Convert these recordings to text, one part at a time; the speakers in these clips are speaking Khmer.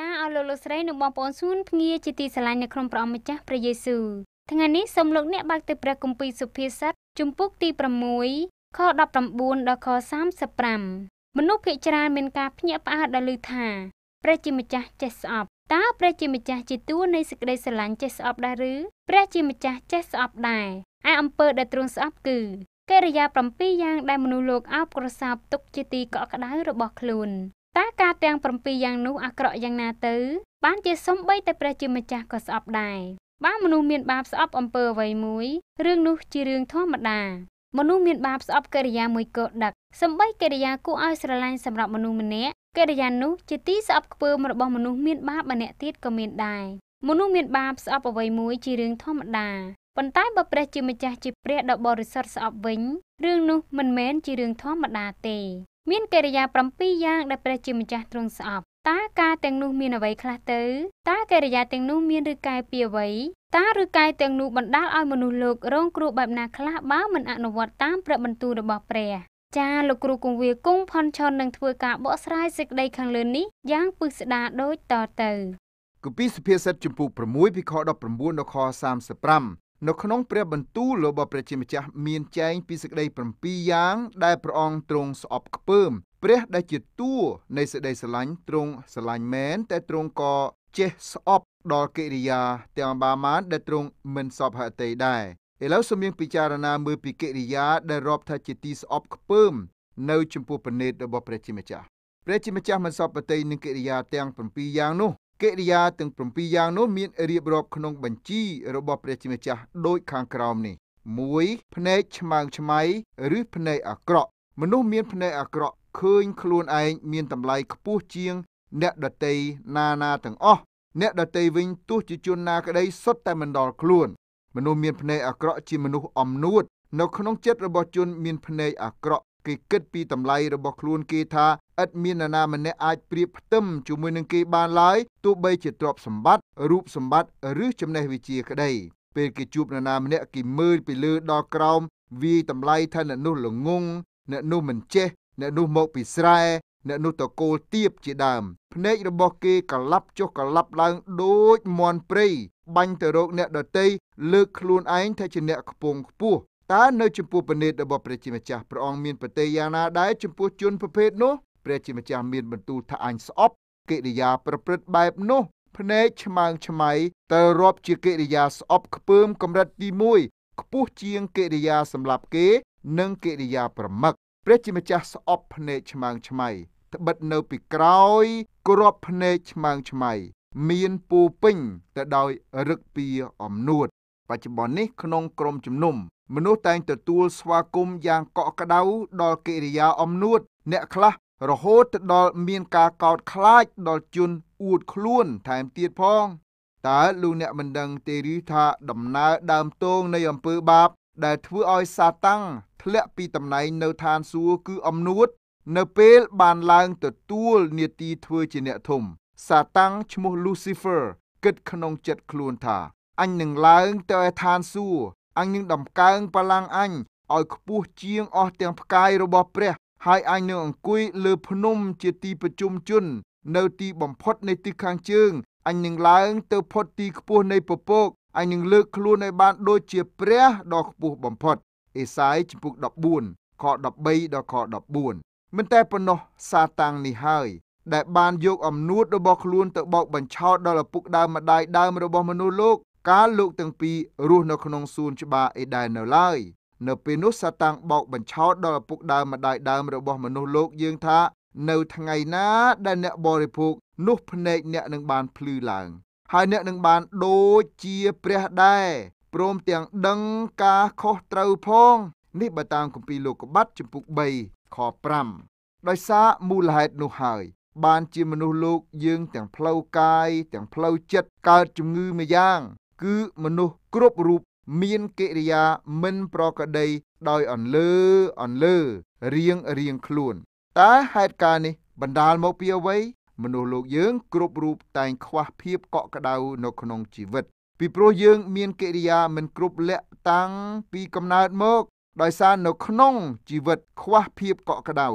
ចាអស់លោកលោកស្រីនិងបងប្អូនសួនភ្ងាជាទីស្រឡាញ់នៅក្នុងព្រះអម្ចាស់ព្រះយេស៊ូវថ្ងៃនេះសូមលោកអ្នកបើកទៅព្រះគម្ពីរសុភាសិតជំពូកទី6ខ19ដល់ខ35មនុស្សភាគច្រើនមានការភ្ញាក់ផ្អើលដល់ឮថាព្រះជាម្ចាស់ចេះស្អប់តើព្រះជាម្ចាស់ជាទួនៃសេចក្តីស្រឡាញ់ចេះស្អប់ដែរឬព្រះជាម្ចាស់ចេះស្អប់ដែរឯអំពើដែលទ្រង់ស្អប់គឺកិរិយា7យ៉ាងដែលមនុស្សលោកអោបក្រសោបទុកជាទីកក់ក្ដៅរបស់ខ្លួនតើការទាំង7យ៉ាងនោះអាក្រក់យ៉ាងណាទៅ បានជាសំបីតែព្រះជាម្ចាស់ក៏ស្អប់ដែរបើមនុស្សមានបាបស្អប់អំពើអ្វីមួយរឿងនោះជារឿងធម្មតាមនុស្សមានបាបស្អប់កិរិយាមួយកោដឹកសំបីកិរិយាគួរឲ្យស្រឡាញ់សម្រាប់មនុស្សម្នាក់កិរិយានោះជាទីស្អប់ខ្ពើមរបស់មនុស្សមានបាបម្នាក់ទៀតក៏មានដែរមនុស្សមានបាបស្អប់អ្វីមួយជារឿងធម្មតាប៉ុន្តែបើព្រះជាម្ចាស់ជាព្រះដ៏បរិសុទ្ធស្អប់វិញរឿងនោះមិនមែនជារឿងធម្មតាទេមានកិរិយា7យ៉ាងដែលព្រះជាម្ចាស់ទ្រង់ស្អប់តើការទាំងនោះមានអ្វីខ្លះទៅតើកិរិយាទាំងនោះមានឬកែពីអ្វីតើឬកែទាំងនោះបណ្ដាលឲ្យមនុស្សលោករងគ្រោះបែបណាខ្លះបើមិនអនុវត្តតាមព្រះបន្ទូលរបស់ព្រះ ចាលោកគ្រូគង្វាគង់ផនឆននឹងធ្វើការបកស្រាយសេចក្តីខាងលើនេះយ៉ាងពិស្ដារដូចតទៅគម្ពីរសុភាសិតចំពុក6ពីខ19ដល់ខ35នៅក្នុងព្រះបន្ទូលរបស់ព្រះជាម្ចាស់មានចែងពីសេចក្តី7យ៉ាងដែលព្រះអង្គទ្រង់ស្អប់ខ្ពើមព្រះដែលជាតួនៃសេចក្តីស្រឡាញ់ទ្រង់ស្រឡាញ់មែនតែទ្រង់ក៏ចេះស្អប់ដល់កិរិយាទាំងបាមានដែលទ្រង់មិនសពហតីដែរឥឡូវសូមយើងពិចារណាមើលពីកិរិយា ដែលរាប់ថាជាទីស្អប់ខ្ពើមនៅចំពោះពនេតរបស់ព្រះជាម្ចាស់ព្រះជាម្ចាស់មិនសពប្រតិនឹងកិរិយាទាំង7យ៉ាងនោះកិរិយាទាំង7យ៉ាងនោះមានរៀបរាប់ក្នុងបញ្ជីរបស់ព្រះជាម្ចាស់ដូចខាងក្រោមនេះ1ភ្នែកឆ្មើងឆ្មៃឬភ្នែកអាក្រក់មនុស្សមានភ្នែកអាក្រក់ឃើញខ្លួនឯងមានតម្លៃខ្ពស់ជាង អ្នកដតីណាណាទាំងអស់អ្នកដតីវិញទោះជាជនណាក្តីសុទ្ធតែមិនដល់ខ្លួនមនុស្សមានភ្នែកអាក្រក់ជាមនុស្សអំនួតនៅក្នុងចិត្តរបស់ជនមានភ្នែកអាក្រក់គេគិតពីតម្លៃរបស់ខ្លួនគេថាឥតមាននរណាម្នាក់អាចប្រៀបផ្ទឹមជាមួយនឹងគេបានឡើយទោះបីជាទ្រព្យសម្បត្តិរូបសម្បត្តិឬចំណេះវិជ្ជាក្តីពេលគេជួបនរណាម្នាក់គេមើលពីលើដល់ក្រោមវាយតម្លៃថាអ្នកនោះល្ងងអ្នកនោះមិនចេះអ្នកនោះមកពីស្រែអ្នកនោះតកូលទៀបជាដើមភ្នែករបស់គេកលាប់ចុះកលាប់ឡើងដូចមន់ព្រៃបាញ់ទៅរកអ្នកដតីលើកខ្លួនឯងថាជាអ្នកខ្ពង់ខ្ពស់តើនៅចំពោះពនេតរបស់ព្រះជាម្ចាស់ព្រះអង្គមានប្រតិយាណាដែរចំពោះជនប្រភេទនោះព្រះជាម្ចាស់មានបន្ទូលថាអញស្អប់កិរិយាប្រព្រឹត្តបែបនោះភ្នែកឆ្មើងឆ្មៃទៅរាប់ជាកិរិយាស្អប់ខ្ពើម កម្រិតទី1ខ្ពស់ជាងកិរិយាសម្រាប់គេ និងកិរិយា ប្រមឹកព្រះជាម្ចាស់ស្អប់ភ្នែកឆ្មើងឆ្មៃត្បិតនៅពីក្រោយគ្របភ្នែកឆ្មើងឆ្មៃមានពូពេញទៅដោយរឹកពីអំនួតបច្ចុប្បន្ននេះ ក្នុង ក្រមជំនុំមនុស្សតែងទទួលស្វាគមន៍យ៉ាងកក់ក្ដៅដល់កិរិយាអំនួតអ្នកខ្លះរហូតទៅដល់មានការកោតខ្លាចដល់ជនអួតខ្លួនថែមទៀតផងតើលោកអ្នកមិនដឹងទេឬថាដំណើរដើមតោងនៃអំពើបាប ដែលធ្វើឲ្យសាតាំងធ្លាក់ពីតំណែងនៅឋានសួគ៌គឺអំនួតនៅពេលបានឡើងទទួលនាទីធ្វើជាអ្នកធំសាតាំងឈ្មោះ Lucifer គិតក្នុងចិត្តខ្លួនថាអញនឹងឡើងទៅឋានសួគ៌អញនឹងដំកើងបលាំងអញឲ្យខ្ពស់ជាងអស់ទាំងផ្កាយរបស់ព្រះ ហើយអញនឹងអង្គុយលើភ្នំជាទីប្រជុំជននៅទីបំផុតនៃទិសខាងជើងអញនឹងឡើងទៅផុតទីខ្ពស់នៃពពកអញនឹងលើកខ្លួនឲ្យបានដូចជាព្រះដ៏ខ្ពស់បំផុតអេសាយជំពូក14ខ13ដល់ខ14មិនតែប៉ុណ្ណោះសាតាំងនេះហើយដែលបានយកអំនួតរបស់ខ្លួនទៅបោកបញ្ឆោតដល់ឪពុកដើមម្ដាយដើមរបស់មនុស្សលោកកាលលោកទាំងពីររស់នៅក្នុងសួនច្បារអេដែននៅឡើយនៅពេលនោះសាតាំងបោកបញ្ឆោតដល់ឪពុកដើមម្ដាយដើមរបស់មនុស្សលោកយើងថា នៅថ្ងៃណាដែលអ្នកបរិភោគនោះភ្នែកអ្នកនឹងបានភ្លឺឡើង ហើយអ្នកនឹងបានដូចជាព្រះដែរព្រមទាំងដឹងការខុសត្រូវផង នេះបើតាមគម្ពីរលោកុបាត់ចំពុក3ខ5ដោយសារមូលហេតុនោះហើយ បានជាមនុស្សលោកយើងទាំងផ្លូវកាយ ទាំងផ្លូវចិត្តកើតជំងឺមួយយ៉ាងគឺមនុស្សគ្រប់រូប មានកិរិយាមិនប្រក្រតីដោយអន្លើអន្លើរៀងរៀងខ្លួនតើហេតុការណ៍នេះ បណ្ដាលមកពីអ្វី មនុស្សលោកយើង គ្រប់រូបតែងខ្វះភាពកក់ក្ដៅនៅក្នុងជីវិត ពីព្រោះយើងមានកិរិយាមិនគ្រប់លក្ខតាំង ពីកំណើតមក ដោយសារនៅក្នុងជីវិត ខ្វះភាពកក់ក្ដៅ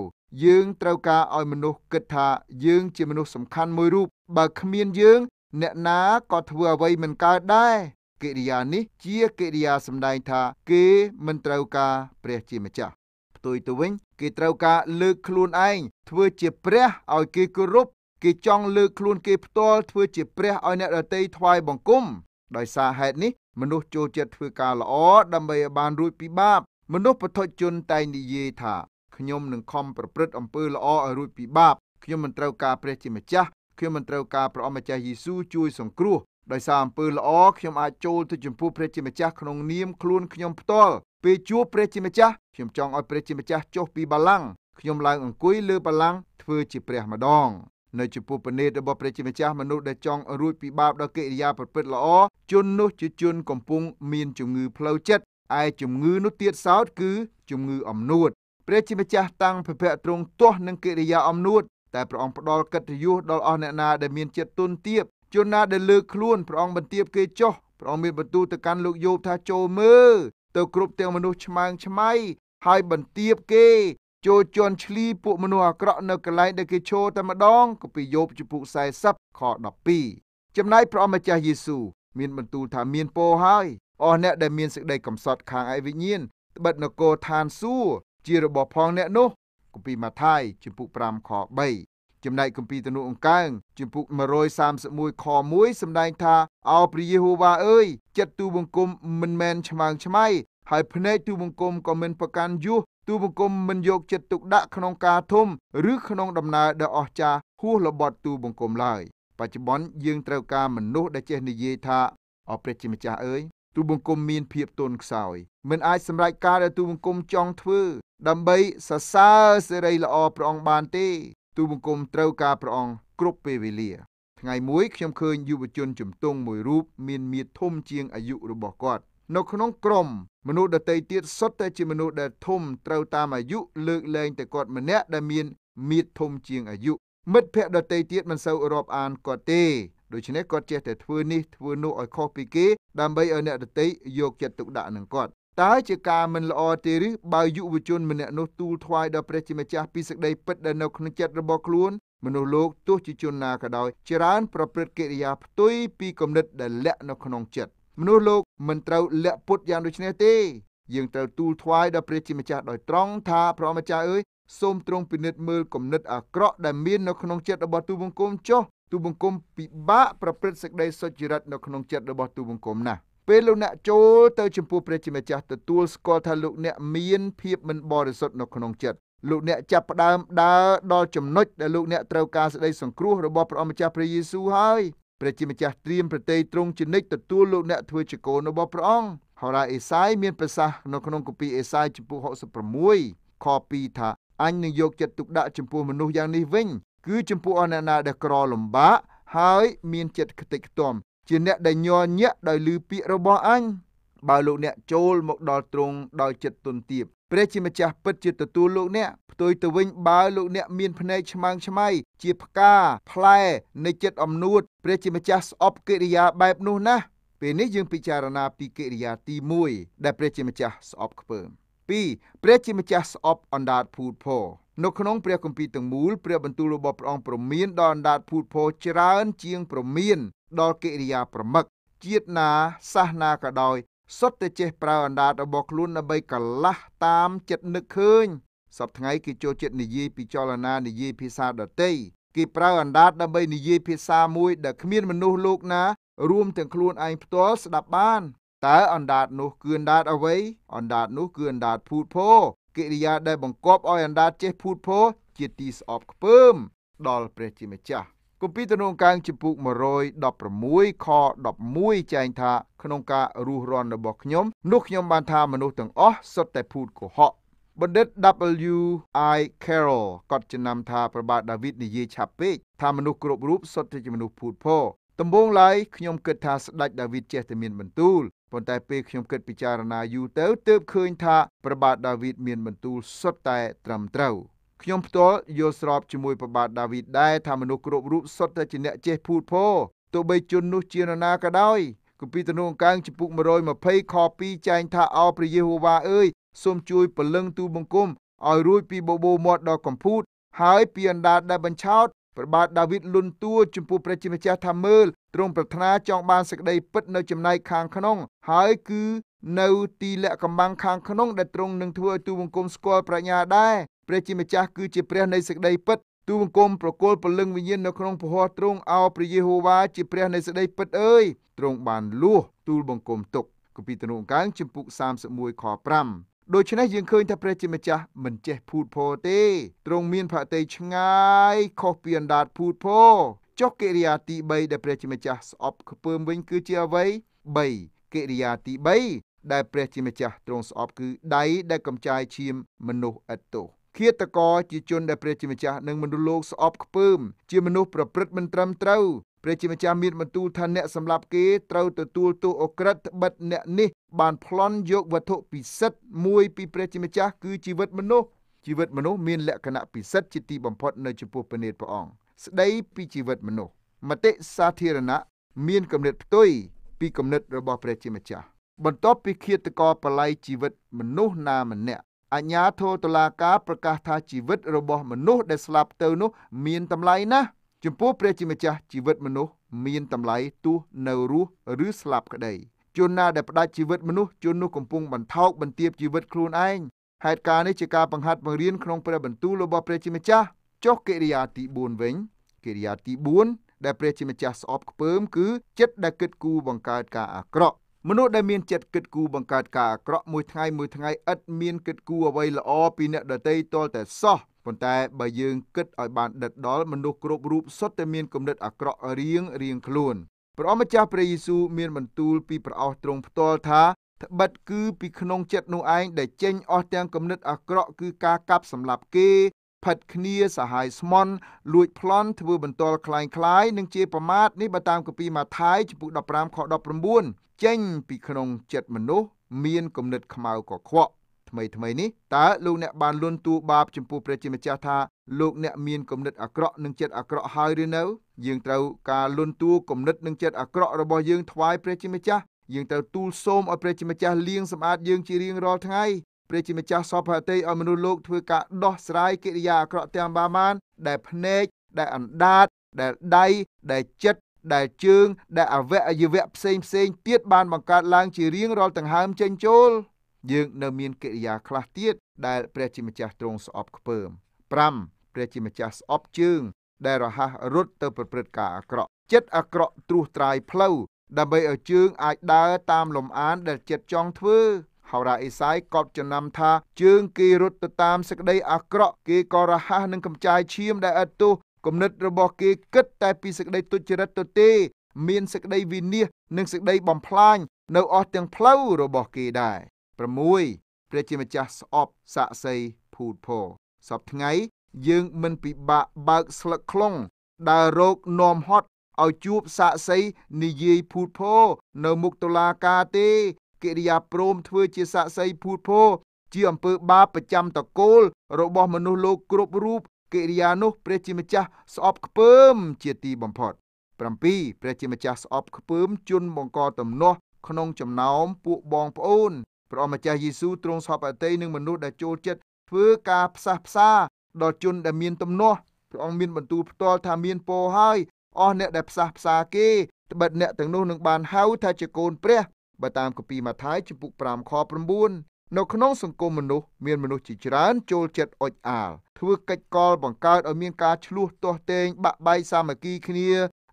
យើងត្រូវការឲ្យមនុស្សគិតថាយើងជាមនុស្សសំខាន់មួយរូបបើគ្មានយើងអ្នកណាក៏ធ្វើអ្វីមិនកើតដែរកិរិយានេះ ជាកិរិយាសម្ដែងថាគេមិនត្រូវការព្រះជាម្ចាស់ផ្ទុយទៅវិញគេត្រូវការលើកខ្លួនឯងធ្វើជា ព្រះឲ្យគេគោរពគេចង់លើកខ្លួនគេផ្ទាល់ធ្វើជាព្រះឲ្យអ្នកដតីថ្វាយបង្គំដោយសារហេតុនេះមនុស្សចូលចិត្តធ្វើការល្អដើម្បីឲ្យបានរួចពីបាបមនុស្សពធជន តែងនិយាយថាខ្ញុំនឹងខំប្រព្រឹត្តអំពើល្អឲ្យរួចពីបាប ខ្ញុំមិនត្រូវការព្រះជាម្ចាស់ខ្ញុំមិនត្រូវការព្រះអម្ចាស់យេស៊ូវជួយសង្គ្រោះដោយសារអំពើល្អខ្ញុំអាចចូលទៅចំពោះព្រះជាម្ចាស់ក្នុងនាមខ្លួនខ្ញុំផ្ទាល់ពេលជួបព្រះជាម្ចាស់ខ្ញុំចង់ឲ្យព្រះជាម្ចាស់ចុះពីបល្ល័ង្កខ្ញុំឡើងអង្គុយលើបល្ល័ង្កធ្វើជាព្រះម្ដង នៅចំពោះពនេតរបស់ព្រះជាម្ចាស់មនុស្សដែលចង់រួចពីបាបដល់កិរិយាប្រព្រឹត្តល្អជននោះជាជនកំពុងមានជំងឺផ្លូវចិត្តឯជំងឺនោះទៀតសោតគឺជំងឺអំនួតព្រះជាម្ចាស់តាំងភពៈទ្រង់ទាស់នឹងកិរិយាអំនួតតែព្រះអង្គផ្ដល់កិត្តិយសដល់អស់អ្នកណាដែលមានចិត្តទន់ទាបជនណាដែលលើខ្លួនព្រះអង្គបន្ទាបគេចុះព្រះអង្គមានបន្ទូលទៅកាន់លោកយោបថាចូលមើលទៅគ្រប់ទាំងមនុស្សឆ្មើងឆ្មៃហើយបន្ទាបគេ ចូលជន់ឈ្លីពួកមនុស្សអាក្រក់នៅកន្លែងដែលគេឈរតែម្ដងគម្ពីរយោបជំពូក40ខ12ចំណែកព្រះអម្ចាស់យេស៊ូមានបន្ទូលថាមានពរហើយអស់អ្នកដែលមានសេចក្តីកំសត់ខាងឯវិញ្ញាណត្បិតនគរឋានសួគ៌ជារបស់ផងអ្នកនោះម្ពីរម៉ាថាយជំពូក5ខ3ចំណែកគម្ពីរទំនុកអង្កើងជំពូក131ខ1សម្ដែងថាអោព្រះយេហូវ៉ាអើយចិត្តទូបង្គំមិនមែនឆ្មើងឆ្មៃហើយភ្នែកទូបង្គំក៏មិនប្រកាន់យុះទូបង្គំមិនយកចិត្តទុកដាក់ក្នុងការធំឬ ក្នុងដំណើរដ៏អស្ចារ្យហួសល្បត់ទូបង្គំឡើយបច្ចុប្បន្នយើងត្រូវការមនុស្សដែលចេះនិយាយថាអព្រះជាម្ចាស់អើយទូបង្គំមាន ភាព ទន់ខ្សោយមិនអាចសម្រេចការដែលទូបង្គំចង់ធ្វើដើម្បីសរសើរសេរីល្អព្រះអង្គបានទេទូបង្គំត្រូវការព្រះអង្គគ្រប់ពេលវេលា ថ្ងៃមួយខ្ញុំឃើញយុវជនជំទង់មួយរូបមានមាឌធំជាងអាយុរបស់គាត់នៅក្នុងក្រុមមនុស្សដតីទៀតសុទ្ធតែជាមនុស្សដែលធំត្រូវតាមអាយុលើកលែងតែគាត់ម្នាក់ដែលមានមាឌធំជាងអាយុមិត្តភ័ក្តិដតីទៀតមិនសូវរាប់អានគាត់ទេដូច្នេះគាត់ចេះតែធ្វើនេះធ្វើនោះឲ្យខុសពីគេដើម្បីឲ្យអ្នកដតីយកចិត្តទុកដាក់នឹងគាត់តើជាការមិនល្អទេឬបើយុវជនម្នាក់នោះទូលថ្វាយដល់ព្រះជាម្ចាស់ពីសេចក្តីពិតដែលនៅក្នុងចិត្តរបស់ខ្លួនមនុស្សលោកទោះជាជនណាក៏ដោយច្រើនប្រព្រឹត្តកិរិយាផ្ទុយពីគំនិតដែលលាក់នៅក្នុងចិត្តមនុស្សលោកមិនត្រូវលាក់ពុតយ៉ាងដូចនេះទេយើងត្រូវទូលថ្វាយដល់ព្រះជាម្ចាស់ដោយត្រង់ថាព្រះម្ចាស់អើយសូមទ្រង់ពិនិត្យមើលគំនិតអាក្រក់ដែលមាននៅក្នុងចិត្តរបស់ទូបង្គំចុះទូបង្គំពិបាកប្រព្រឹត្តសេចក្តីសុចរិតនៅក្នុងចិត្តរបស់ទូបង្គំណាស់ពេលលោកអ្នកចូលទៅចំពោះព្រះជាម្ចាស់ទទួលស្គាល់ថាលោកអ្នកមានភាពមិនបរិសុទ្ធនៅក្នុងចិត្តលោកអ្នកចាប់ផ្ដើមដើរដល់ចំណុចដែលលោកអ្នកត្រូវការសេចក្តីសង្គ្រោះរបស់ព្រះអង្គម្ចាស់ព្រះយេស៊ូវហើយព្រះជាម្ចាស់ត្រៀមប្រទេយទ្រង់ជានិច្ចទទួលលោកអ្នកធ្វើជាកូនរបស់ព្រះអង្គហោរ៉ាអេសាយមានប្រសាសន៍នៅក្នុងគម្ពីរអេសាយចំពោះ66ខ2ថាអញនឹងយកចិត្តទុកដាក់ចំពោះមនុស្សយ៉ាងនេះវិញគឺចំពោះអនណាដែលក្រលំបាកហើយមានចិត្តខ្ទេចខ្ទាំជាអ្នកដែលញ័រញាក់ដោយលឺពាក្យរបស់អញបើលោកអ្នកចូលមកដល់ទ្រង់ដោយចិត្តទន់ទាបព្រះជាម្ចាស់ពិតជាទទួលលោកអ្នកផ្ទុយទៅវិញបើលោកអ្នកមានភ្នែកឆ្មើងឆ្មៃជាផ្កាផ្លែនៃចិត្តអំនួតព្រះជាម្ចាស់ស្អប់កិរិយាបែបនោះណាពេលនេះយើងពិចារណាពីកិរិយាទី1ដែលព្រះជាម្ចាស់ស្អប់ខ្ពើម2ព្រះជាម្ចាស់ស្អប់អណ្ដាតភូតភរនៅក្នុងព្រះគម្ពីរទាំងមូលព្រះបន្ទូលរបស់ព្រះអង្គប្រមានដល់អណ្ដាតភូតភរច្រើនជាងប្រមានដល់កិរិយាប្រមឹកជាតិណាសាសនាក៏ដោយសុទ្ធតែចេះប្រើអណ្ដាតរបស់ខ្លួនដើម្បីកលាស់តាមចិត្តនឹកឃើញសពថ្ងៃគេចូលចិត្តនិយាយពីចលនានិយាយភាសាដតីគេប្រើអណ្ដាតដើម្បីនិយាយភាសាមួយដែលគ្មានមនុស្សលោកណារួមទាំងខ្លួនឯងផ្ទាល់ស្ដាប់បានតើអណ្ដាតនោះគឺអណ្ដាតអ្វីអណ្ដាតនោះគឺអណ្ដាតភូតភរកិរិយាដែលបង្កប់ឲ្យអណ្ដាតចេះភូតភរជាទីស្អប់ខ្ពើមដល់ព្រះជាម្ចាស់គម្ពីរទំនងកាងជំពូក116ខ11ចែងថា ក្នុងការរស់រានរបស់ខ្ញុំនោះខ្ញុំបានថាមនុស្សទាំងអស់សុទ្ធតែភូតកុហកបណ្ឌិត W I Carroll គាត់ចំណាំថាប្របាទដាវីតនិយាយឆាប់ពេកថាមនុស្សគ្រប់រូបសុទ្ធតែជាមនុស្សភូតភរដំបូងឡើយខ្ញុំគិតថាស្ដេចដាវីតចេះតែមានបន្ទូលប៉ុន្តែពេលខ្ញុំគិតពិចារណាយូរទៅទើបឃើញថាព្រះបាទដាវីតមានបន្ទូលសុទ្ធតែត្រឹមត្រូវខ្ញុំផ្ទាល់យល់ស្របជាមួយព្រះបាទដាវីតដែរថាមនុស្សគ្រប់រូបសុទ្ធតែជាអ្នកចេះភូតភរទោះបីជននោះជានរណាក៏ដោយគម្ពីរទំនុកកាងចំពុក120ខ2ចែងថាអោព្រះយេហូវ៉ាអើយសូមជួយពលឹងទូលបង្គំឲ្យរួចពីបបោមាត់ដ៏កំពូត ហើយពីអណ្ដាតដែលបញ្ឆោតព្រះបាទដាវីតលុនតួចំពោះព្រះជាម្ចាស់ថាមើលទ្រង់ប្រាថ្នាចង់បានសេចក្តីពិតនៅចំណែកខាងក្នុងហើយគឺនៅទីលក្ខកំបាំងខាងក្នុងដែលទ្រង់នឹងធ្វើឲ្យទូបង្គំស្គាល់ប្រាជ្ញាដែរព្រះជាម្ចាស់គឺជាព្រះនៃសេចក្តីពិតទូបង្គំប្រគល់ពលឹងវិញ្ញាណនៅក្នុងពហោះទ្រង់ឲ្យព្រះយេហូវ៉ាជាព្រះនៃសេចក្តីពិតអើយទ្រង់បានលួសទូលបង្គំទុកគម្ពីរទំនុកកាងជំពូក31ខ5ដូច្នេះយើងឃើញថាព្រះជាម្ចាស់មិនចេះភូតភរទេទ្រង់មានផតេឆ្ងាយខុសពីអណ្ដាតភូតភរចុះកិរិយាទី3ដែលព្រះជាម្ចាស់ស្អប់ខ្ពើមវិញគឺជាអ្វី3កិរិយាទី3ដែលព្រះជាម្ចាស់ទ្រង់ស្អប់គឺដៃដែលកំចាយឈាមមនុស្សឥតទោសឃាតករជាជន ដែលព្រះជាម្ចាស់និងមនុស្សលោកស្អប់ខ្ពើម ជាមនុស្សប្រព្រឹត្តមិនត្រឹមត្រូវព្រះជាម្ចាស់មានបន្ទូលថាអ្នកសម្លាប់គេត្រូវទទួលទោសអក្រិតបិទអ្នកនេះបានប្លន់យកវត្ថុពិសិដ្ឋមួយពីព្រះជាម្ចាស់គឺជីវិតមនុស្សជីវិតមនុស្សមានលក្ខណៈពិសិដ្ឋជាទីបំផុតនៅចំពោះព្រះនេតព្រះអង្គស្ដីពីជីវិតមនុស្សមតិសាធារណៈមានគំនិតផ្ទុយពីគំនិតរបស់ព្រះជាម្ចាស់បន្ទាប់ពីឃាតករបល័យជីវិតមនុស្សណាម្នាក់អញ្ញាធរតុលាការប្រកាសថាជីវិតរបស់មនុស្សដែលស្លាប់ទៅនោះមានតម្លៃណាស់ចំពោះព្រះជាម្ចាស់ជីវិតមនុស្សមានតម្លៃទោះនៅរស់ឬស្លាប់ក្តីជនណាដែលផ្ដាច់ជីវិតមនុស្សជននោះកំពុងបន្ថោកបន្ទាបជីវិតខ្លួនឯងហេតុការណ៍នេះជាការបង្ហាត់បង្រៀនក្នុងព្រះបន្ទូលរបស់ព្រះជាម្ចាស់ចុះកិរិយាទី4វិញកិរិយាទី4ដែលព្រះជាម្ចាស់ស្អប់ខ្ពើមគឺចិត្តដែលគិតគូរបង្កើតការអាក្រក់មនុស្សដែលមានចិត្តគិតគូរបង្កើតការអាក្រក់មួយថ្ងៃមួយថ្ងៃឥតមានគិតគូរអ្វីល្អពីអ្នកដទៃទាល់តែសោះប៉ុន្តែបើយើងគិតឲ្យបានដិតដល់មនុស្សគ្រប់រូបសុទ្ធតែមានគំនិតអាក្រក់រៀងរៀងខ្លួនព្រះអម្ចាស់ព្រះយេស៊ូវមានបន្ទូលពីព្រះអស់ទ្រង់ផ្ទាល់ថាត្បិតគឺពីក្នុងចិត្តនោះឯងដែលចេញអស់ទាំងគំនិតអាក្រក់គឺការកាប់សម្លាប់គេផិតគ្នាសហាយស្មន់លួចប្លន់ធ្វើបន្ទាល់คล้ายคล้ายនិងជាប្រមាថនេះបើតាមកាពីម៉ាថាយចំពុ15ខ19ចេញពីក្នុងចិត្តមនុស្សមានគំនិតខ្មៅកខ្វក់ថ្មីថ្មីនេះតើលោកអ្នកបានលន់ទួបាបចំពោះព្រះជាម្ចាស់ថាលោកអ្នកមានគំនិតអាក្រក់និងចិត្តអាក្រក់ហើយឬនៅយើងត្រូវការលន់ទួគំនិតនិងចិត្តអាក្រក់របស់យើងថ្វាយព្រះជាម្ចាស់យើងត្រូវទូលសូមឲ្យ ព្រះជាម្ចាស់លាងសម្អាតយើងជារៀងរាល់ថ្ងៃព្រះជាម្ចាស់សពហតិឲ្យមនុស្សលោកធ្វើការដោះស្រាយកិរិយាអាក្រក់ទាំងបាបានដែលភ្នែកដែលអណ្ដាតដែលដៃដែលចិត្តដែលជើង ដែលអវយវៈផ្សេងផ្សេងទៀតបានបង្កើតឡើងជារៀងរាល់ទាំងហើមចេញចូលយើងនៅមានកិរិយាខ្លះទៀតដែលព្រះជាម្ចាស់ទ្រង់ស្អប់ខ្ពើម5ព្រះជាម្ចាស់ស្អប់ជើង ដែលរហ័សរត់ទៅប្រព្រឹត្តការអាក្រក់ចិត្តអាក្រក់ត្រួសត្រាយផ្លូវដើម្បីឲ្យជើងអាចដើរតាមលំអានដែលចិត្តចង់ធ្វើហោរាអេសាយកត់ចំណាំថាជើងគេរត់ទៅតាមសេចក្តីអាក្រក់គេក៏រហ័សនឹងកំចាយឈាមដែលឥតទោសគំនិតរបស់គេគិតតែពីសេចក្តីទុច្ចរិតទៅទេ មានសេចក្តីវិនាសនិងសេចក្តីបំផ្លាញនៅអស់ទាំងផ្លូវរបស់គេដែរ6ព្រះជាម្ចាស់ស្អប់ស័ក្តិសិទ្ធិភូតភរសពថ្ងៃយើងមិនពិបាកបើកស្លឹកខ្លងដើររោគនាំហត់ឲ្យជួបស័ក្តិសិទ្ធិនិយាយភូតភរនៅមុខតុលាការទេកិរិយាព្រមធ្វើជាស័ក្តិសិទ្ធិភូតភរជាអំពើបាបប្រចាំតកូលរបស់មនុស្សលោកគ្រប់រូបកិរិយានោះ ព្រះជាម្ចាស់ស្អប់ខ្ពើម ជាទីបំផុត7ព្រះជាម្ចាស់ស្អប់ ខ្ពើម ជន់បង្កទំនាស់ក្នុងចំណោមពួកបងប្អូនព្រះម្ចាស់យេស៊ូវទ្រង់សហបតីនឹងមនុស្សដែលចូលចិត្តធ្វើការផ្សះផ្សាដល់ជនដែលមានទំនាស់ព្រះអង្គមានបន្ទូលផ្ទាល់ថាមានពរហើយអស់អ្នកដែលផ្សះផ្សាគេត្បិតអ្នកទាំងនោះនឹងបានហៅថាជាកូនព្រះបើតាមគម្ពីរម៉ាថាយជំពូក5ខ9នៅក្នុងសង្គមមនុស្សមានមនុស្សជាច្រើនចូលចិត្តអុចអាលធ្វើកិច្ចកលបង្កើតឲ្យមានការឆ្លោះទាស់ទែងបាក់បែកសាមគ្គីគ្នា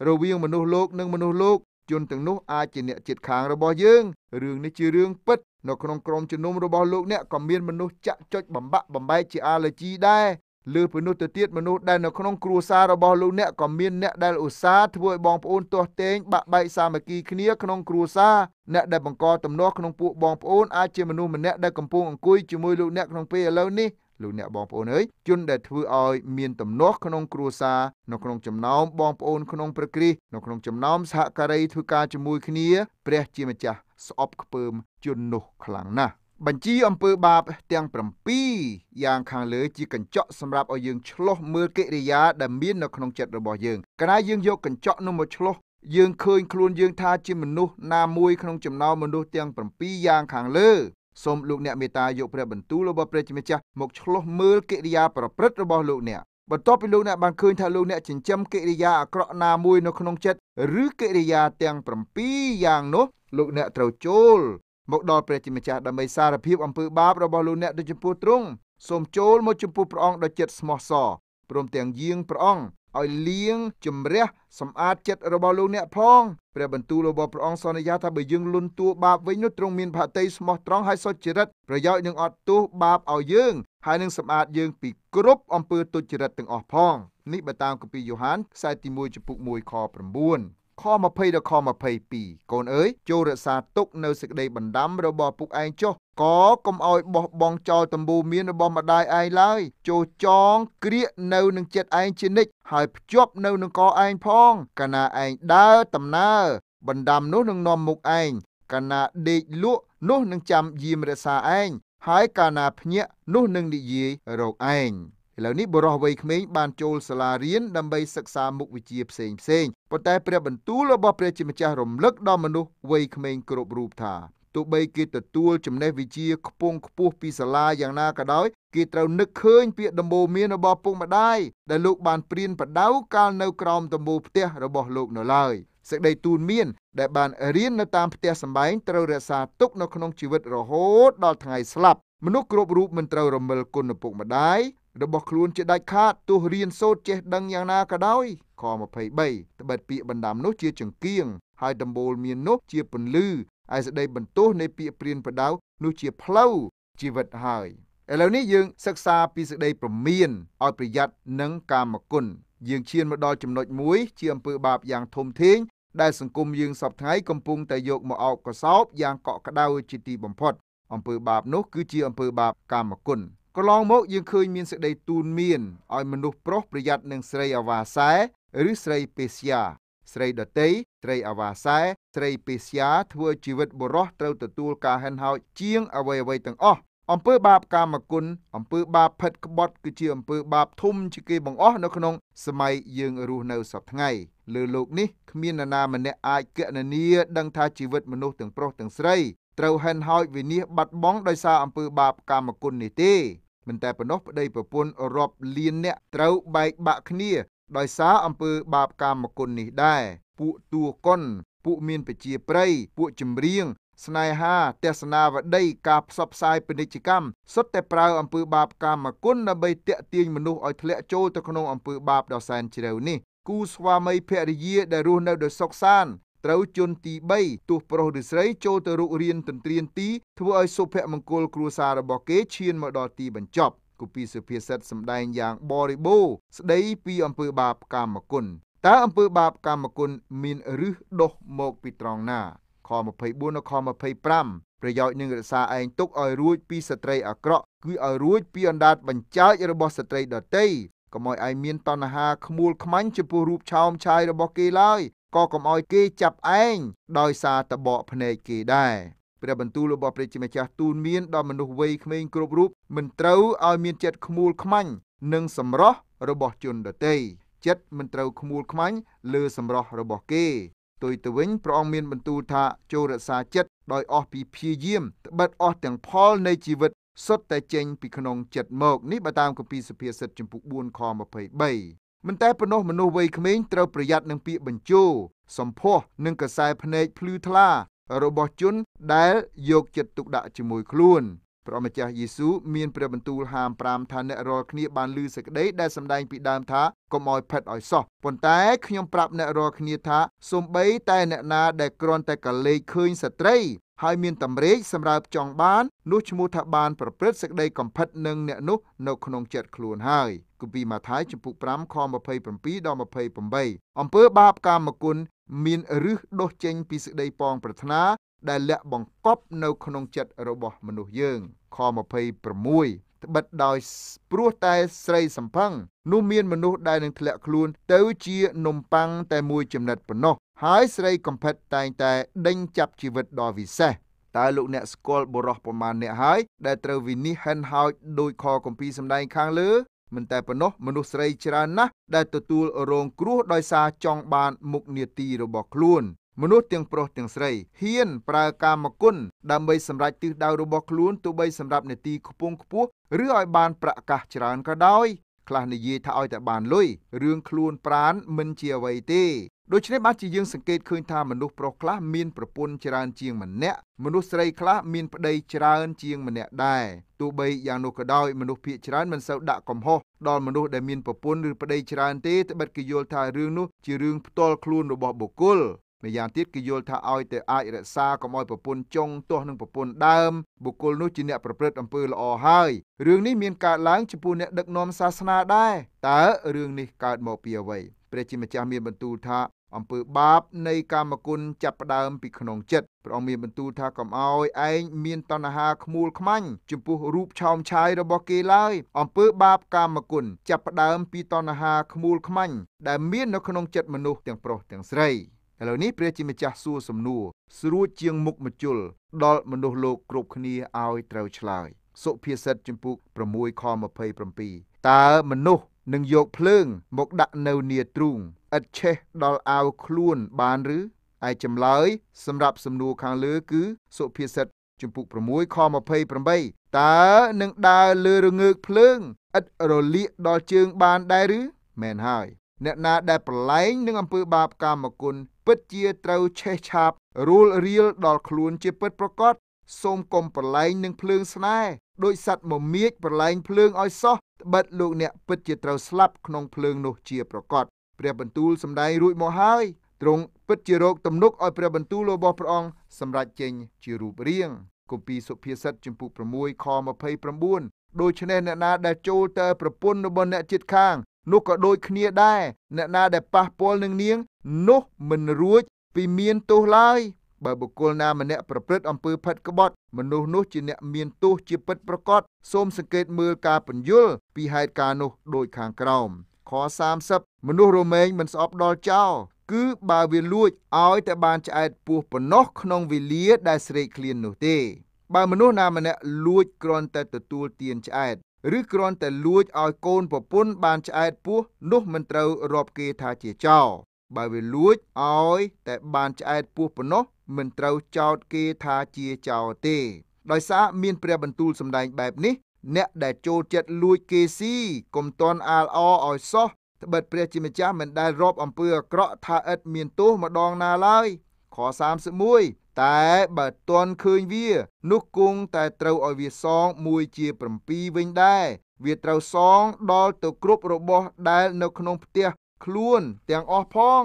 រវាងមនុស្សលោកនិងមនុស្សលោក ជនទាំងនោះអាចជាអ្នកជិតខាងរបស់យើងរឿងនេះជារឿងពិតនៅក្នុងក្រុមជំនុំរបស់លោកអ្នកក៏មានមនុស្សចាក់ចុចបំបាក់បំបែកជាអាឡឺជីដែរលើពីនោះទៅទៀតមនុស្សដែលនៅក្នុងគ្រួសាររបស់លោកអ្នកក៏មានអ្នកដែលឧស្សាហ៍ធ្វើឲ្យបងប្អូនទាស់ទែងបាក់បែកសាមគ្គីគ្នាក្នុងគ្រួសារអ្នកដែលបង្កទំនាស់ក្នុងពួកបងប្អូនអាចជាមនុស្សម្នាក់ដែលកំពុងអង្គុយជាមួយលោកអ្នកក្នុងពេលឥឡូវនេះលោកអ្នកបងប្អូនអើយជនដែលធ្វើឲ្យមានទំនាស់ក្នុងគ្រួសារនៅក្នុងចំណោមបងប្អូនក្នុងព្រះគ្រីស្ទនៅក្នុងចំណោមសហការី ធ្វើការជាមួយគ្នាព្រះ ជាម្ចាស់ស្អប់ខ្ពើមជននោះខ្លាំងណាស់បញ្ជីអំពើបាបទាំង7យ៉ាងខាងលើជាកញ្ចក់សម្រាប់ឲ្យយើងឆ្លោះមើលកិរិយាដែលមាននៅក្នុងចិត្តរបស់យើងកាលណាយើងយកកញ្ចក់នោះមកឆ្លោះយើងឃើញខ្លួនយើង ថាជាមនុស្សណាមួយក្នុងចំណោមមនុស្សទាំង7យ៉ាងខាងលើសូមលោកអ្នកមេត្តាយកព្រះបន្ទូលរបស់ព្រះជាម្ចាស់មកឆ្លោះមើលកិរិយាប្រព្រឹត្តរបស់លោកអ្នកបន្ទាប់ពីលោកអ្នកបានឃើញថាលោកអ្នកចិញ្ចឹមកិរិយាអាក្រក់ណាមួយនៅក្នុងចិត្តឬកិរិយាទាំង7យ៉ាងនោះលោកអ្នកត្រូវចូលមកដល់ព្រះជាម្ចាស់ដើម្បីសារភាពអំពើបាបរបស់លោកអ្នកដូចចំពោះទ្រង់សូមចូលមកចំពោះព្រះអង្គដោយចិត្តស្មោះសរព្រមទាំងយាងព្រះអង្គឲ្យលាងជំរះសម្អាតចិត្តរបស់លោកអ្នកផងព្រះបន្ទូលរបស់ព្រះអង្គសន្យាថាបើយើងលន់តួបាបវិញនោះទ្រង់មានផាតីស្មោះត្រង់ហើយសុចរិតប្រយោជន៍នឹងអត់ទោសបាបឲ្យយើងហើយនឹងសម្អាតយើងពីគ្រប់អំពើទុច្ចរិតទាំងអស់ផងនេះបើតាមគម្ពីរយ៉ូហានខ្សែទី1ចំពុក1ខ9ខ20ដល់ខ22កូនអើយចូលរក្សាទុកនៅសេចក្តីបណ្ដំរបស់ពុកឯងចុះក៏កុំឲ្យបោះបង់ចោលតੰបូមានរបស់ម្ដាយឯងឡើយ ចូលចងក្រៀកនៅនឹងចិត្តឯងជានិច្ចហើយភ្ជាប់នៅនឹងកឯងផងកាលណាឯងដើរដំណើរបណ្ដាំនោះនឹងនាំមុខឯងកាលណាដេកលក់នោះនឹងចាំយាមរក្សាឯងហើយកាលណាភ្ញាក់នោះនឹងនិយាយរកឯងឥឡូវនេះបុរសវ័យក្មេងបានចូលសាលារៀនដើម្បីសិក្សាមុខវិជ្ជាផ្សេងផ្សេងប៉ុន្តែព្រះបន្ទូលរបស់ព្រះជាម្ចាស់រំលឹកដល់មនុស្សវ័យក្មេងគ្រប់រូបថាទោះបីគេទទួលចំណេះវិជ្ជាខ្ពង់ខ្ពស់ពីសាលាយ៉ាងណាក៏ដោយគេត្រូវនឹកឃើញពាក្យដំបូលមានរបស់ពុកម្ដាយដែលលោកបានព្រានប្រដៅកាលនៅក្រោមដំបូលផ្ទះរបស់លោក នៅឡើយសេចក្តីទូនមានដែលបានរៀននៅតាមផ្ទះសម្បែងត្រូវរក្សាទុកនៅក្នុងជីវិតរហូតដល់ថ្ងៃស្លាប់មនុស្សគ្រប់រូបមិនត្រូវរមិលគុណឪពុកម្ដាយរបស់ខ្លួនជាដាច់ខាតទោះរៀនសូត្រចេះដឹងយ៉ាងណាក៏ដោយខ23ត្បិតពាក្យបណ្ដាំនោះជាចង្គៀងហើយដំបូលមាននោះជាពន្លឺឯសេចក្តីបន្ទោសនៃពាក្យព្រានប្រដៅនោះជាផ្លូវជីវិតហើយឥឡូវនេះយើងសិក្សាពីសេចក្តីប្រមានឲ្យប្រយ័ត្ននឹងកាមគុណយើងឈានមកដល់ចំណុចមួយ ជាអំពើបាបយ៉ាងធំធេងដែលសង្គមយើងសពថ្ងៃកំពុងតែយក មកអោបកសោបយ៉ាងកក់ក្ដៅជាទីបំផុតអំពើបាបនោះគឺជាអំពើបាបកាមគុណកន្លងមកយើងឃើញមានសេចក្តីទូនមានឲ្យមនុស្សប្រុសប្រយ័ត្ននឹងស្រីអវ៉ាសែឬស្រីពេស្យាស្រីដតីស្រីអាវ៉ាសែស្រីពេស្យា ធ្វើជីវិតបុរសត្រូវទទួលការហិនហោចជាងអ្វីៗទាំងអស់អំពើបាបកាមគុណអំពើបាបផិតក្បត់គឺជាអំពើបាបធំជាគេបង្អស់នៅក្នុងសម័យយើងរស់នៅសពថ្ងៃលើโลกនេះគ្មាននរណាម្នាក់អាចគណនាដឹងថាជីវិតមនុស្សទាំងប្រុសទាំងស្រីត្រូវហិនហោចវិនាសបាត់បង់ដោយសារអំពើបាបកាមគុណនេះទេមិនតែប៉ុណ្ណោះប្តីប្រពន្ធរាប់លានអ្នកត្រូវបែកបាក់គ្នាដោយសារអំពើបាបកាមគុណនេះដែរពួកតួគុណពួកមានប្រជាប្រិយពួកចម្រៀង ស្នេហាទស្សនាវដ្ដីការផ្សព្វផ្សាយពាណិជ្ជកម្មសុទ្ធតែប្រើអំពើបាបកម្មគុណដើម្បីទាក់ទាញមនុស្សឲ្យធ្លាក់ចូលទៅក្នុងអំពើបាបដ៏សែនជ្រៅនេះគូស្វាមីភរិយាដែលរស់នៅដោយសុខសាន្តត្រូវជនទី3ទោះប្រុសឬស្រីចូលទៅរុករៀនទន្ទ្រានទីធ្វើឲ្យសុភមង្គលគ្រួសាររបស់គេឈានមកដល់ទីបញ្ចប់គូពីសុភាសិតសម្ដែងយ៉ាងបរិបូរស្ដីពីអំពើបាបកម្មគុណតើអំពើបាបកម្មគុណមានឫសដុះមកពីត្រង់ណាខ24និងខ25ប្រយោជន៍នឹងរក្សាឯងទុកឲ្យរួចពីស្ត្រីអាក្រក់ គឺឲ្យរួចពីអណ្ដាតបញ្ចើចរបស់ស្ត្រីដទៃកុំឲ្យឯងមានតណ្ហាខ្មួលខ្មាញ់ចំពោះរូបឆោមឆាយរបស់គេឡើយក៏កុំឲ្យគេចាប់ឯងដោយសារតបកភ្នែកគេដែរព្រះបន្ទូលរបស់ព្រះជាម្ចាស់ទូនមានដល់មនុស្សវ័យក្មេងគ្រប់រូបមិនត្រូវឲ្យមានចិត្តខ្មួលខ្មាញ់និងសម្រោះរបស់ជនដទៃចិត្តមិនត្រូវខ្មួលខ្មាញ់លើសម្រស់របស់គេទុយទៅវិញព្រះអង្គមានបន្ទូលថាចូលរក្សាចិត្តដោយអស់ពីព្យាយាមត្បិតអស់ទាំងផលនៃជីវិតសុទ្ធតែចេញពីក្នុងចិត្តមកនេះបើតាមគម្ពីរសុភាសិតចំពុក4ខ23មិនតែប៉ុណ្ណោះមនុស្សវ័យក្មេងត្រូវប្រយ័ត្ននឹងពាក្យបញ្ជោសម្ភាស់និងកសែភ្នែកភ្លឺថ្លា របស់ជនដែលយកចិត្តទុកដាក់ជាមួយខ្លួនព្រះម្ចាស់យេស៊ូមានព្រះបន្ទូលហាម5ថាអ្នករាល់គ្នាបានលឺសេចក្តីដែលសម្ដែងពីដើមថាកុំឲ្យផិតឲ្យសោះប៉ុន្តែខ្ញុំប្រាប់អ្នករាល់គ្នាថាសូម្បីតែ អ្នកណាដែលគ្រាន់តែកលេចឃើញស្ត្រីហើយមានតម្រេកសម្រាប់ចង់បាននោះឈ្មោះថាបានប្រព្រឹត្តសេចក្តីកំផិតនឹងអ្នកនោះនៅក្នុងចិត្តខ្លួនហើយគម្ពីរម៉ាថាយចំពុក5ខ27ដល់28អំពើ បាបកាមគុណមានឫសដុះចេញ ពីសេចក្តីប៉ងប្រាថ្នាដែលលាក់បង្កប់ នៅ ក្នុងចិត្តរបស់មនុស្សយើងខ26ត្បិតដោយព្រោះតែស្រីសំផឹងនោះមានមនុស្សដែលនឹងធ្លាក់ខ្លួនទៅជានំប៉័ងតែមួយចំណិតប៉ុណ្ណោះហើយស្រីកំផិតតែងតែដេញចាប់ជីវិតដ៏វិសេសតើលោកអ្នកស្គាល់បុរសប្រមាណអ្នកហើយដែលត្រូវវិនិច្ឆ័យហិនហោចដោយខកំពីសម្ដែងខាង លើមិនតែប៉ុណ្ណោះមនុស្សស្រីច្រើនណាស់ដែលទទួលរងគ្រោះដោយសារចង់បានមុខនាទីរបស់ខ្លួនមនុស្សទាំងប្រុសទាំងស្រីហ៊ានប្រើកាមគុណដើម្បីសម្រេចទិសដៅរបស់ខ្លួនទោះបីសម្រាប់នេតិខ្ពង់ខ្ពស់ឬឲ្យបានប្រាក់កាសច្រើនក៏ដោយខ្លះនិយាយថាឲ្យតែបានលុយរឿងខ្លួនប្រានមិនជាអ្វីទេដូច្នេះបានជាយើងសង្កេតឃើញថាមនុស្សប្រុសខ្លះមានប្រពន្ធច្រើនជាងម្នាក់មនុស្សស្រីខ្លះមានប្តីច្រើនជាងម្នាក់ដែរទោះបីយ៉ាងនោះក៏ដោយមនុស្សភាគច្រើនមិនសូវដាក់កំហុសដល់មនុស្សដែលមានប្រពន្ធឬប្តីច្រើនទេត្បិតគេយល់ថារឿងនោះជារឿងផ្ទាល់ខ្លួនរបស់បុគ្គលម្យ៉ាងទៀតគេយល់ថាឲ្យតែអាចរក្សាកុំឲ្យប្រពន្ធចុងទាស់នឹងប្រពន្ធដើមបុគ្គលនោះជាអ្នកប្រព្រឹត្តអំពើល្អហើយរឿងនេះមានកើតឡើងចំពោះអ្នកដឹកនាំសាសនាដែរតើរឿងនេះកើតមកពីអ្វីព្រះជាម្ចាស់មានបន្ទូលថា អំពើបាបនៃកាមគុណចាប់ផ្ដើមពីក្នុងចិត្តព្រះអង្គមានបន្ទូលថាកុំអោយឯងមានតណ្ហាខ្មួលខ្មាញ់ចំពោះរូបឆោមឆាយរបស់គេឡើយអំពើបាបកាមគុណចាប់ផ្ដើមពីតណ្ហាខ្មួលខ្មាញ់ដែលមាននៅក្នុងចិត្តមនុស្សទាំងប្រុសទាំងស្រីឥឡូវនេះព្រះជាម្ចាស់សួរសំណួរស្រួចជាងមុខមជុលដល់មនុស្សលោកគ្រប់គ្នាឲ្យត្រូវឆ្លើយ សុភាសិតចំពុក6ខ27តើមនុស្សនឹងយកភ្លើងមកដាក់នៅនីទ្រូងឥតឆេះដល់អាវខ្លួនបានឬឯចម្លើយសម្រាប់សំណួរខាងលើគឺសុភាសិតជំពូក6ខ28តើនឹងដើរលើរងើកភ្លើងឥតរលាកដល់ជើងបានដែរឬ មែនហើយ អ្នកណាដែលប្រឡែងនឹងអំពើបាបកម្មគុណពិតជាត្រូវឆេះឆាបរួលរៀលដល់ខ្លួនជាពិតប្រកបសូមកុំប្រឡែងនឹងភ្លើងស្នេហ៍ដោយសัตว์មមាញប្រឡែងភ្លើងឲ្យសោះត្បិតលោកអ្នកពិតជាត្រូវស្លាប់ក្នុងភ្លើងនោះជាប្រកបព្រះបន្ទូលសម្ដែងរួចមកហើយទ្រង់ពិតជារោគទំនុកឲ្យព្រះបន្ទូលរបស់ព្រះអង្គសម្រេចចេញជារូបរាងគម្ពីរសុភាសិតចំពុ6ខ29ដូច្នេះអ្នកណាដែលចូលទៅប្រពន្ធរបស់អ្នកជិតខាងនោះក៏ដូចគ្នាដែរអ្នកណាដែលប៉ះពាល់នឹងនាង នោះមិនរួច ពីមានទោសឡើយបើបុគ្គលណាម្នាក់ប្រព្រឹត្តអំពើផិតក្បត់មនុស្សនោះជាអ្នកមានទោសជាពិតប្រកបសូមសង្កេតមើលការពន្យល់ពីហេតុការណ៍នោះដូចខាងក្រោមខ30មនុស្សរមែងមិនស្អប់ដល់ចោលគឺបើវាលួចឲ្យតែបានឆ្អែតពោះប៉ុណ្ណោះក្នុងវេលាដែលស្រេកឃ្លាននោះទេ បើ មនុស្សណាម្នាក់លួចគ្រាន់តែទទួលទានឆ្អែតឬគ្រាន់តែលួចឲ្យកូនប្រពន្ធបានឆ្អែតពោះនោះមិនត្រូវរាប់គេថាជាចោរបើវាលួចឲ្យតែ បានឆ្អែតពោះប៉ុណ្ណោះមិនត្រូវចោទគេថាជាចោរទេ ដោយសារមាន ព្រះបន្ទូលសម្ដែងបែបនេះអ្នកដែលចូលចិត្តលួចគេស៊ីកុំតន់អាលអឲ្យសោះត្បិតព្រះជាម្ចាស់មិនដែលរាប់អំពើអាក្រក់ថាឥតមានទោសម្ដងណាឡើយខ31តែបើតន់ឃើញវានោះគង់តែត្រូវឲ្យវាសងមួយជា7វិញដែរវាត្រូវសងដល់ទៅគ្រប់របស់ដែលនៅក្នុងផ្ទះខ្លួនទាំងអស់ផង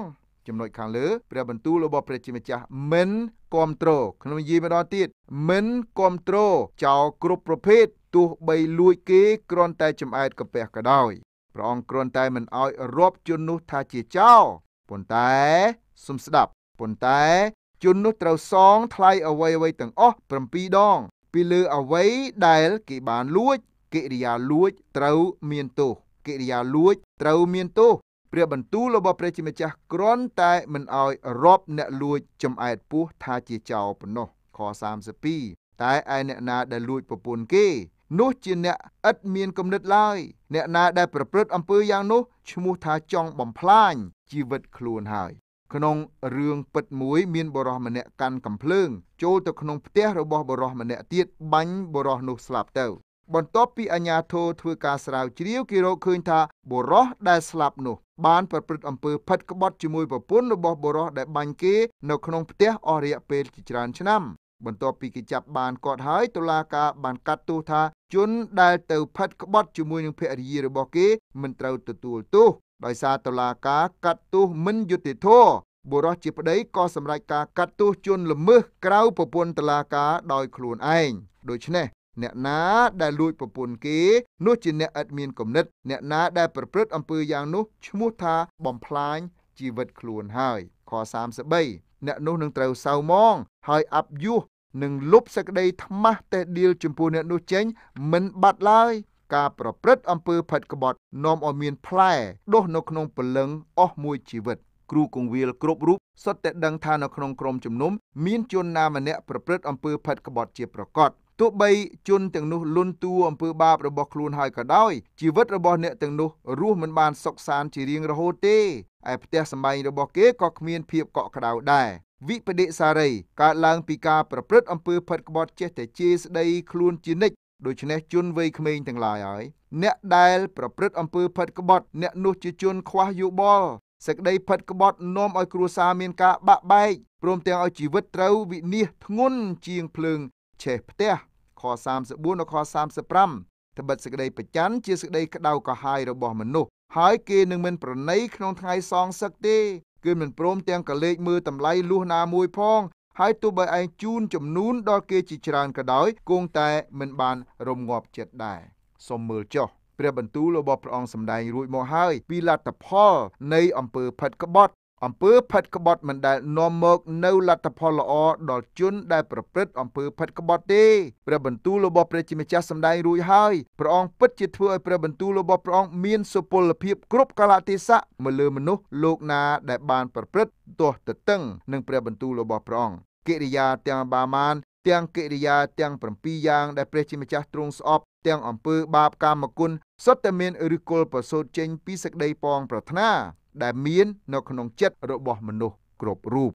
ចំណុចខាងលើព្រះបន្ទូលរបស់ព្រះជាម្ចាស់មិនគ្រប់គ្រងក្នុងយីម្ដងទៀតមិនគ្រប់គ្រងចោលគ្រប់ប្រភេទទោះបីលួចគេគ្រាន់តែចំអែតកាពះក៏ដោយព្រះអង្គគ្រាន់តែមិនអោយរាប់ជននោះថាជាចោលប៉ុន្តែសំស្ដាប់ប៉ុន្តែជននោះត្រូវសង ថ្លៃអ្វីអ្វីទាំងអស់7ដង ពីលើអ្វីដែល គេបានលួចកិរិយាលួចត្រូវមានទោសកិរិយាលួចត្រូវមានទោសព្រះបន្ទូលរបស់ព្រះជាម្ចាស់គ្រាន់តែមិនអោយរាប់អ្នកលួចចំអែតពោះថាជាចោរប៉ុណ្ណោះខ32តែឯអ្នកណាដែលលួចប្រពន្ធគេ នោះជាអ្នកឥតមានគំនិតឡើយអ្នកណាដែលប្រព្រឹត្តអំពើយ៉ាងនោះឈ្មោះថាចង់បំផ្លាញជីវិតខ្លួនហើយក្នុងរឿងពិតមួយមានបរោះម្នាក់កាន់កំភ្លើងចូលទៅក្នុងផ្ទះរបស់បរោះម្នាក់ទៀតបាញ់បរោះនោះស្លាប់ទៅ បន្ទាប់ពីអាញាធរធ្វើការស្រាវជ្រាវគេរកឃើញថាបរោះដែលស្លាប់នោះបានប្រព្រឹត្តអំពើផិតក្បត់ជាមួយប្រពន្ធរបស់បរោះដែលបាញ់គេនៅក្នុងផ្ទះអស់រយៈពេលជាច្រើនឆ្នាំ បន្ទាប់ពីគេចាប់បានគាត់ហើយតុលាការបានកាត់ទោសថាជនដែលទៅផិតក្បត់ជាមួយនឹងភរិយារបស់គេមិនត្រូវទទួលទោសដោយសារតុលាការកាត់ទោសមិនយុត្តិធម៌បុរសជាប្តីក៏សម្រេចការកាត់ទោសជនល្មើសក្រៅប្រព័ន្ធតុលាការដោយខ្លួនឯងដូច្នេះអ្នកណាដែលលួចប្រពន្ធគេនោះជាអ្នកឥតមានគំនិត អ្នកណាដែលប្រព្រឹត្តអំពើយ៉ាងនោះឈ្មោះថាបំផ្លាញជីវិតខ្លួនហើយខ33អ្នកនោះនឹងត្រូវសៅមងហើយអាប់យុះនឹងលុបសក្តីថ្មាស់តេះដៀលចំពោះអ្នកនោះចេញ មិនបាត់ឡើយការប្រព្រឹត្តអំពើផិតក្បត់នាំឲ្យមានផ្លែដុះនៅក្នុងពលឹងអស់មួយជីវិត គ្រូគង្វាលគ្រប់រូបសុទ្ធតែដឹងថានៅក្នុងក្រុមជំនុំមានជនណាម្នាក់ប្រព្រឹត្តអំពើផិតក្បត់ជាប្រកបទោះបីជនទាំងនោះលន់តួអំពើបាបរបស់ខ្លួនហើយក៏ដោយជីវិតរបស់អ្នកទាំងនោះរស់មិនបានសុខសាន្តជារៀងរហូតទេឯផ្ទះសម្បែងរបស់គេក៏គ្មានភាពកក់ក្ដៅដែរវិបដិសារីកើតឡើងពីការប្រព្រឹត្តអំពើផិតក្បត់ចេះតែជេរស្ដីខ្លួនជានិច្ចដូច្នេះជនវ័យក្មេងទាំងឡាយហើយអ្នកដែល ប្រព្រឹត្តអំពើផិតក្បត់ អ្នកនោះជាជនខ្វះយោបល់សេចក្តីផិតក្បត់នាំឲ្យគ្រួសារមានការបាក់បែកព្រមទាំងឲ្យជីវិតត្រូវវិនាសធ្ងន់ជាងភ្លើងឆេះ ផ្ទះខ34ដល់ខ35ត្បិតសេចក្តីប្រច័នជាសេចក្តីក្តៅកាហាយរបស់មនុស្សហើយគេនឹងមិនប្រណីក្នុងថ្ងៃសងសឹកទេគឺមិនព្រមទាំងកលេចមើលតម្លៃលួសណាមួយផងហើយទោះបីឯងជូនចំនួនដល់គេជាច្រើនក៏ដោយគង់តែមិនបានរំងាប់ចិត្តដែរសូមមើលចុះ ព្រះបន្ទូលរបស់ព្រះអង្គសម្ដែងរួចមកហើយពីលទ្ធផលនៃអំពើផិតក្បត់ អំពើផិតក្បត់មិនដែលនាំមកនៅលទ្ធផលល្អដល់ជនដែលប្រព្រឹត្តអំពើផិតក្បត់ទេព្រះបន្ទូលរបស់ព្រះជាម្ចាស់សម្ដែងរួចហើយព្រះអង្គពិតជាធ្វើឲ្យព្រះបន្ទូលរបស់ព្រះអង្គមានសុពលភាពគ្រប់កាលៈទេសៈមកលើមនុស្សលោកណាដែលបានប្រព្រឹត្តទាស់ទតឹងនឹងព្រះបន្ទូលរបស់ព្រះអង្គកិរិយាទាំងបាមាន ទាំងកិរិយាទាំង7យ៉ាងដែលព្រះជាម្ចាស់ទ្រង់ស្អប់ ទាំងអំពើបាបកាមគុណសុទ្ធតែមានឬគល់ប្រសូតចេញពីសេចក្តីពងប្រាថ្នា ដែលមាននៅក្នុងចិត្តរបស់មនុស្សគ្រប់រូប